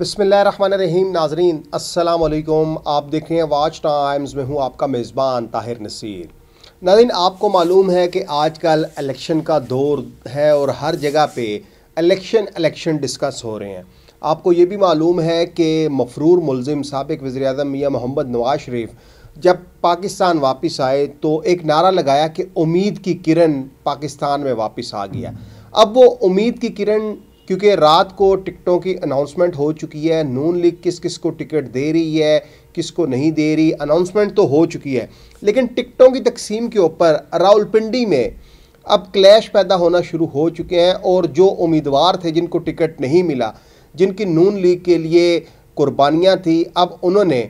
रहीम नाजरीन असलकुम आप देख रहे हैं वाच टाइम्स में हूँ आपका मेज़बान ताहिर नसीर नाजरीन आपको मालूम है कि आजकल इलेक्शन का दौर है और हर जगह पे इलेक्शन इलेक्शन डिस्कस हो रहे हैं आपको ये भी मालूम है कि मफरूर मुलिम सबक वज़र अजम मियाँ मोहम्मद नवाज शरीफ जब पाकिस्तान वापस आए तो एक नारा लगाया कि उम्मीद की किरण पाकिस्तान में वापस आ गया अब वो उम्मीद की किरण क्योंकि रात को टिकटों की अनाउंसमेंट हो चुकी है नून लीग किस किस को टिकट दे रही है किसको नहीं दे रही अनाउंसमेंट तो हो चुकी है लेकिन टिकटों की तकसीम के ऊपर रावलपिंडी में अब क्लैश पैदा होना शुरू हो चुके हैं और जो उम्मीदवार थे जिनको टिकट नहीं मिला जिनकी नून लीग के लिए कुर्बानियाँ थी अब उन्होंने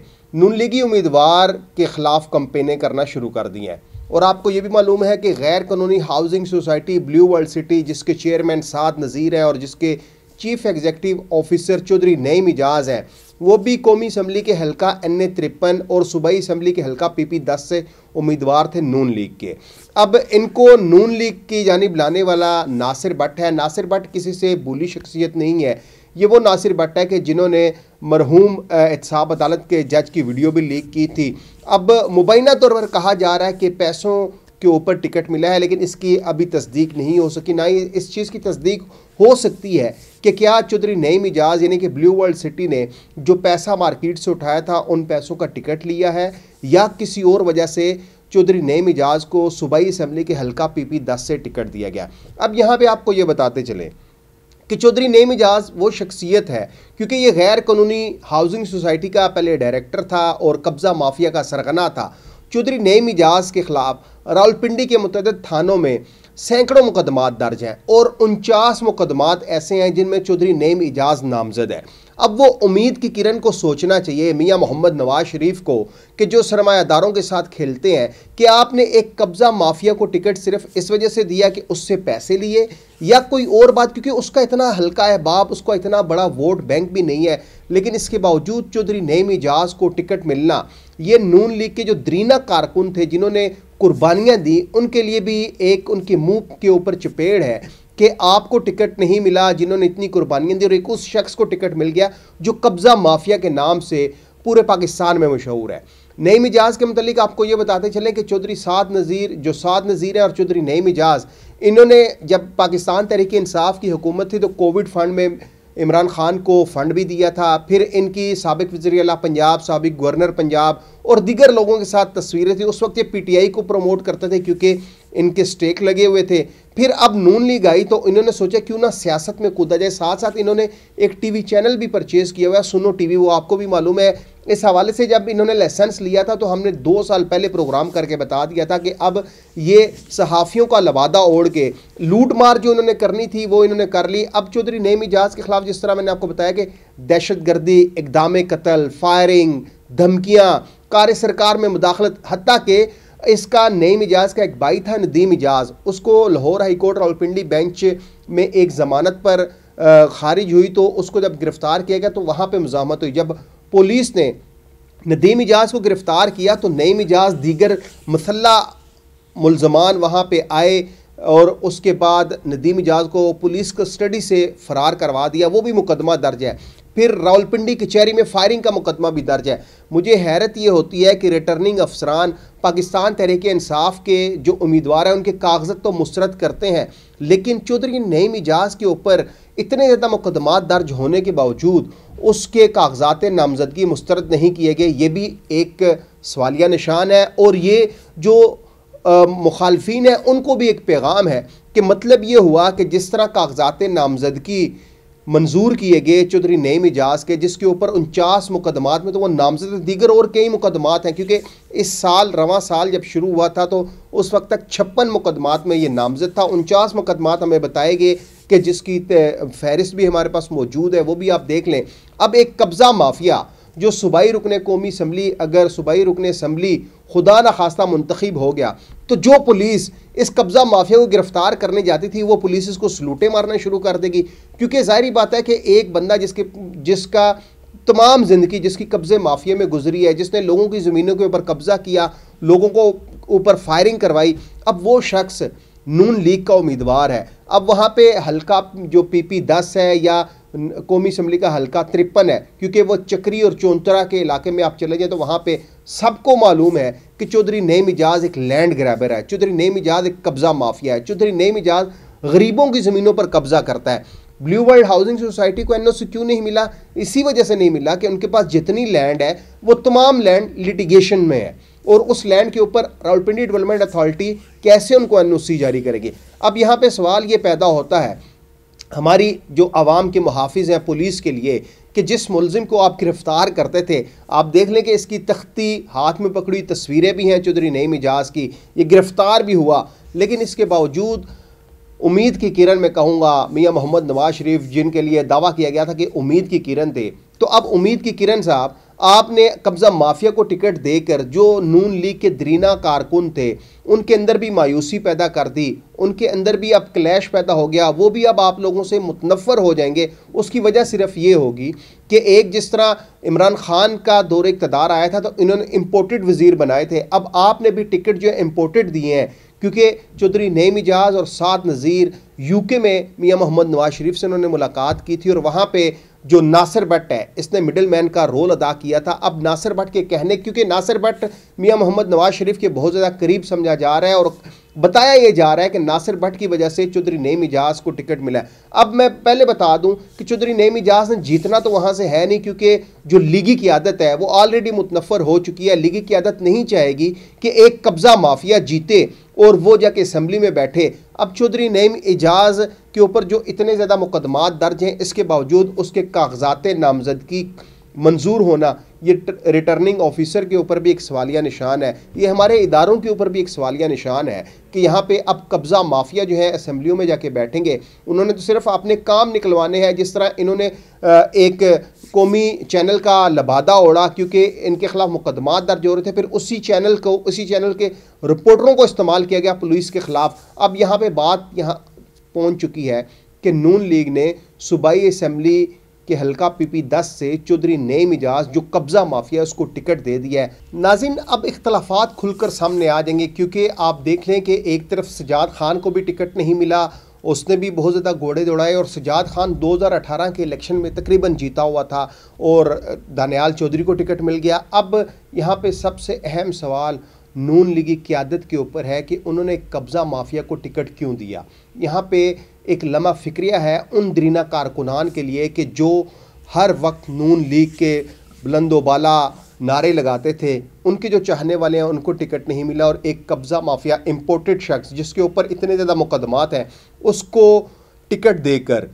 नून लीगी उम्मीदवार के ख़िलाफ़ कंपेनें करना शुरू कर दी हैं और आपको ये भी मालूम है कि गैर कानूनी housing society blue world city जिसके चेयरमैन साद नज़ीर हैं और जिसके chief executive officer Chaudhry Naeem Ijaz हैं वो भी कौमी असम्बली के हलका एन ए तिरपन और सूबाई असम्बली के हलका पी पी दस से उम्मीदवार थे नून लीग के अब इनको नून लीग की जानब लाने वाला नासिर भट्ट है नासिर भट्ट किसी से भूली शख्सियत नहीं है ये वो नासिर भट्ट है कि जिन्होंने मरहूम एहतसाब अदालत के जज की वीडियो भी लीक की थी अब मुबैना तौर पर कहा जा रहा है कि पैसों के ऊपर टिकट मिला है लेकिन इसकी अभी तस्दीक नहीं हो सकी ना ही इस चीज़ की तस्दीक हो सकती है कि क्या चौधरी नई मिजाज यानी कि ब्लू वर्ल्ड सिटी ने जो पैसा मार्केट से उठाया था उन पैसों का टिकट लिया है या किसी और वजह से चौधरी नए मिजाज को सूबाई असम्बली के हल्का पीपी दस से टिकट दिया गया अब यहाँ पे आपको ये बताते चलें कि चौधरी नईम एजाज वो शख्सियत है क्योंकि ये गैर कानूनी हाउसिंग सोसाइटी का पहले डायरेक्टर था और कब्ज़ा माफिया का सरगना था चौधरी नईम एजाज के ख़िलाफ़ रावलपिंडी के मुतद थानों में सैकड़ों मुकदमात दर्ज हैं और उनचास मुकदमात ऐसे हैं जिनमें चौधरी नेम एजाज नामजद है अब वो उम्मीद की किरण को सोचना चाहिए मियाँ मोहम्मद नवाज शरीफ को कि जो सरमायादारों के साथ खेलते हैं कि आपने एक कब्ज़ा माफिया को टिकट सिर्फ इस वजह से दिया कि उससे पैसे लिए या कोई और बात क्योंकि उसका इतना हल्का है बाप उसका इतना बड़ा वोट बैंक भी नहीं है लेकिन इसके बावजूद चौधरी नईम एजाज को टिकट मिलना ये नून लीग के जो दरीना कारकुन थे जिन्होंने कुर्बानियाँ दी उनके लिए भी एक उनकी मुँह के ऊपर चपेड़ है कि आपको टिकट नहीं मिला जिन्होंने इतनी कुर्बानियाँ दी और एक उस शख्स को टिकट मिल गया जो कब्ज़ा माफिया के नाम से पूरे पाकिस्तान में मशहूर है नई मिजाज के मतलब आपको ये बताते चलें कि चौधरी साद नज़ीर जो साद नज़ीर हैं और चौधरी नई मिजाज इन्होंने जब पाकिस्तान तरीके इंसाफ की हुकूमत थी तो कोविड फंड में इमरान खान को फंड भी दिया था फिर इनकी सबक वजी अला पंजाब सबक गवर्नर पंजाब और दीगर लोगों के साथ तस्वीरें थी उस वक्त ये पीटीआई को प्रमोट करते थे क्योंकि इनके स्टेक लगे हुए थे फिर अब नून लीग आई तो इन्होंने सोचा क्यों ना सियासत में कूदा जाए साथ साथ इन्होंने एक टीवी चैनल भी परचेज़ किया हुआ है सुनो टीवी वो आपको भी मालूम है इस हवाले से जब इन्होंने लाइसेंस लिया था तो हमने दो साल पहले प्रोग्राम करके बता दिया था कि अब ये सहाफ़ियों का लबादा ओढ़ के लूट मार जो इन्होंने करनी थी वो इन्होंने कर ली अब चौधरी नेम इजाज़ के ख़िलाफ़ जिस तरह मैंने आपको बताया कि दहशत गर्दी इकदाम कतल फायरिंग धमकियाँ कार्य सरकार में मुदाखलत हती के इसका नई मिजाज का एक बाई था नदीम मिजाज उसको लाहौर हाईकोर्ट रावलपिंडी बेंच में एक ज़मानत पर खारिज हुई तो उसको जब गिरफ़्तार किया गया तो वहाँ पर मजामत हुई जब पुलिस ने नदीम इजाज को गिरफ़्तार किया तो नई मिजाज दीगर मसल्ला मुलजमान वहाँ पर आए और उसके बाद नदीम इजाज को पुलिस कस्टडी से फ़रार करवा दिया वो भी मुकदमा दर्ज है फिर रावलपिंडी कचहरी में फायरिंग का मुकदमा भी दर्ज है मुझे हैरत ये होती है कि रिटर्निंग अफसरान पाकिस्तान तहरीक इंसाफ के जो उम्मीदवार हैं उनके कागज़त तो मुस्रद करते हैं लेकिन चौधरी नईम इजाज़ के ऊपर इतने ज़्यादा मुकदमा दर्ज होने के बावजूद उसके कागजात नामजदगी मुस्रद नहीं किए गए ये भी एक सवालिया निशान है और ये जो मुखालफी हैं उनको भी एक पैगाम है कि मतलब ये हुआ कि जिस तरह कागजात नामजदगी मंजूर किए गए चौधरी नईम एजाज के जिसके ऊपर उनचास मुकदमात में तो वह नामजद दीगर और कई मुकदमात हैं क्योंकि इस साल रवा साल जब शुरू हुआ था तो उस वक्त तक छप्पन मुकदमात में ये नामजद था उनचास मुकदमात हमें बताए गए कि जिसकी फहरिस्त भी हमारे पास मौजूद है वो भी आप देख लें अब एक कब्ज़ा माफिया जो सूबाई रुकन कौमी असम्बली अगर सूबाई रुकन असम्बली खुदा न खास्ता मंतखब हो गया तो जो पुलिस इस कब्ज़ा माफिया को गिरफ़्तार करने जाती थी वो पुलिस इसको सलूटे मारना शुरू कर देगी क्योंकि जाहिर बात है कि एक बंदा जिसके जिसका तमाम ज़िंदगी जिसकी कब्ज़े माफिया में गुजरी है जिसने लोगों की ज़मीनों के ऊपर कब्ज़ा किया लोगों को ऊपर फायरिंग करवाई अब वो शख्स नून लीग का उम्मीदवार है अब वहाँ पे हल्का जो पीपी दस है या कौमी असम्बली का हल्का तिरपन है क्योंकि वो चक्री और चौंतरा के इलाके में आप चले जाए तो वहाँ पर सबको मालूम है कि चौधरी नईम इजाज़ एक लैंड ग्रैबर है चौधरी नईम इजाज़ एक कब्ज़ा माफिया है चौधरी नईम इजाज़ गरीबों की ज़मीनों पर कब्ज़ा करता है ब्लू वर्ल्ड हाउसिंग सोसाइटी को सी क्यों नहीं मिला इसी वजह से नहीं मिला कि उनके पास जितनी लैंड है वो तमाम लैंड लिटिगेशन में है और उस लैंड के ऊपर रावलपिंडी डेवलपमेंट अथॉरिटी कैसे उनको सी जारी करेगी अब यहाँ पे सवाल ये पैदा होता है हमारी जो आवाम के मुहाफ़ हैं पुलिस के लिए कि जिस मुलजिम को आप गिरफ़्तार करते थे आप देख लें कि इसकी तख्ती हाथ में पकड़ी तस्वीरें भी हैं चौधरी नई मिजाज की ये गिरफ़्तार भी हुआ लेकिन इसके बावजूद उम्मीद की किरण में कहूँगा मियाँ मोहम्मद नवाज शरीफ जिनके लिए दावा किया गया था कि उम्मीद की किरण थे तो अब उम्मीद की किरण साहब आपने कब्जा माफिया को टिकट देकर जो नून लीग के दरीना कारकुन थे उनके अंदर भी मायूसी पैदा कर दी उनके अंदर भी अब क्लैश पैदा हो गया वो भी अब आप लोगों से मुतनफ़र हो जाएंगे उसकी वजह सिर्फ ये होगी कि एक जिस तरह इमरान खान का दौर इकतदार आया था तो इन्होंने इम्पोर्टेड वज़ी बनाए थे अब आपने भी टिकट जो है इम्पोर्टेड दिए हैं क्योंकि चौधरी नईम मिजाज और सात नज़ीर यूके में मियाँ मोहम्मद नवाज शरीफ से उन्होंने मुलाकात की थी और वहाँ पे जो नासिर भट्ट है इसने मिडल मैन का रोल अदा किया था अब नासिर भट्ट के कहने क्योंकि नासिर भट्ट मियाँ मोहम्मद नवाज शरीफ के बहुत ज़्यादा करीब समझा जा रहा है और बताया यह जा रहा है कि नासिर भट्ट की वजह से चौधरी नेम इजाज को टिकट मिला अब मैं पहले बता दूं कि चौधरी नेम इजाज ने जीतना तो वहां से है नहीं क्योंकि जो लीगी की आदत है वो ऑलरेडी मुतनफर हो चुकी है लीगी की आदत नहीं चाहेगी कि एक कब्ज़ा माफिया जीते और वो जाके असम्बली में बैठे अब चौधरी नईम एजाज के ऊपर जो इतने ज़्यादा मुकदमा दर्ज हैं इसके बावजूद उसके कागजात नामजदगी मंजूर होना ये रिटर्निंग ऑफिसर के ऊपर भी एक सवालिया निशान है ये हमारे इदारों के ऊपर भी एक सवालिया निशान है कि यहाँ पे अब कब्ज़ा माफिया जो है असम्बलियों में जाके बैठेंगे उन्होंने तो सिर्फ अपने काम निकलवाने हैं जिस तरह इन्होंने एक कौमी चैनल का लबादा ओढ़ा क्योंकि इनके खिलाफ मुकदमा दर्ज हो रहे थे फिर उसी चैनल को उसी चैनल के रिपोर्टरों को इस्तेमाल किया गया पुलिस के ख़िलाफ़ अब यहाँ पर बात यहाँ पहुँच चुकी है कि नून लीग ने सूबाई असम्बली कि हल्का पीपी दस से चौधरी नए मिजाज जो कब्जा माफिया उसको टिकट दे दिया है नाजिन अब इख्तलाफात खुलकर सामने आ जाएंगे क्योंकि आप देख लें कि एक तरफ सजाद खान को भी टिकट नहीं मिला उसने भी बहुत ज़्यादा घोड़े दौड़ाए और सजाद खान 2018 के इलेक्शन में तकरीबन जीता हुआ था और दानियाल चौधरी को टिकट मिल गया अब यहाँ पे सबसे अहम सवाल नून लीगी क्यादत के ऊपर है कि उन्होंने कब्ज़ा माफिया को टिकट क्यों दिया यहाँ पे एक लम्हा फिक्रिया है उन दरीना कारकुनान के लिए कि जो हर वक्त नून लीग के बुलंदोबाला नारे लगाते थे उनके जो चाहने वाले हैं उनको टिकट नहीं मिला और एक कब्ज़ा माफिया इम्पोर्टेड शख्स जिसके ऊपर इतने ज़्यादा मुकदमात हैं उसको टिकट देकर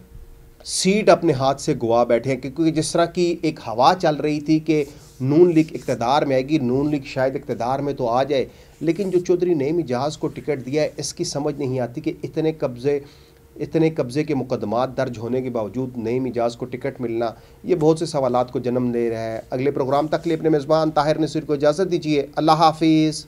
सीट अपने हाथ से गवा बैठे हैं क्योंकि जिस तरह की एक हवा चल रही थी कि नून लीग इकतदार में आएगी नून लीग शायद इकतदार में तो आ जाए लेकिन जो चौधरी नईम जहाज़ को टिकट दिया है इसकी समझ नहीं आती कि इतने कब्ज़े इतने कब्ज़े के मुकदमात दर्ज होने के बावजूद नई मिजाज को टिकट मिलना ये बहुत से सवाल को जन्म दे रहा है अगले प्रोग्राम तक लिए अपने मेज़बान ताहिर नसीर को इजाज़त दीजिए अल्लाह हाफिज़